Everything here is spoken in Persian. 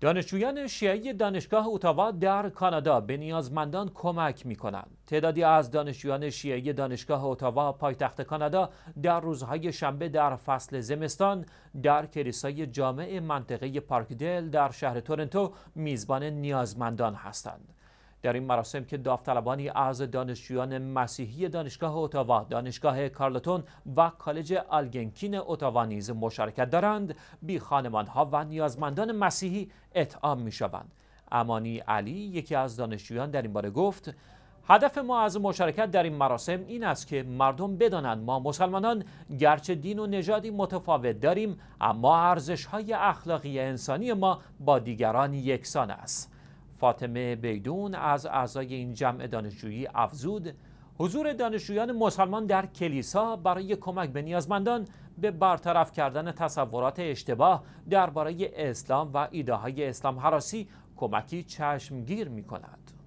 دانشجویان شیعی دانشگاه اتاوا در کانادا به نیازمندان کمک می کنند. تعدادی از دانشجویان شیعی دانشگاه اتاوا پایتخت کانادا در روزهای شنبه در فصل زمستان در کلیسای جامع منطقه پارکدل در شهر تورنتو میزبان نیازمندان هستند. در این مراسم که داوطلبانی از دانشجویان مسیحی دانشگاه اتاوا، دانشگاه کارلتون و کالج آلگنکین اتاوا نیز مشارکت دارند، بی خانمان ها و نیازمندان مسیحی اطعام می شوند. امانی علی یکی از دانشجویان در این باره گفت هدف ما از مشارکت در این مراسم این است که مردم بدانند ما مسلمانان گرچه دین و نژادی متفاوت داریم اما ارزش های اخلاقی انسانی ما با دیگران یکسان است فاطمه بیدون از اعضای این جمع دانشجویی افزود حضور دانشجویان مسلمان در کلیسا برای کمک به نیازمندان به برطرف کردن تصورات اشتباه درباره اسلام و های اسلام حراسی کمکی چشمگیر می کند.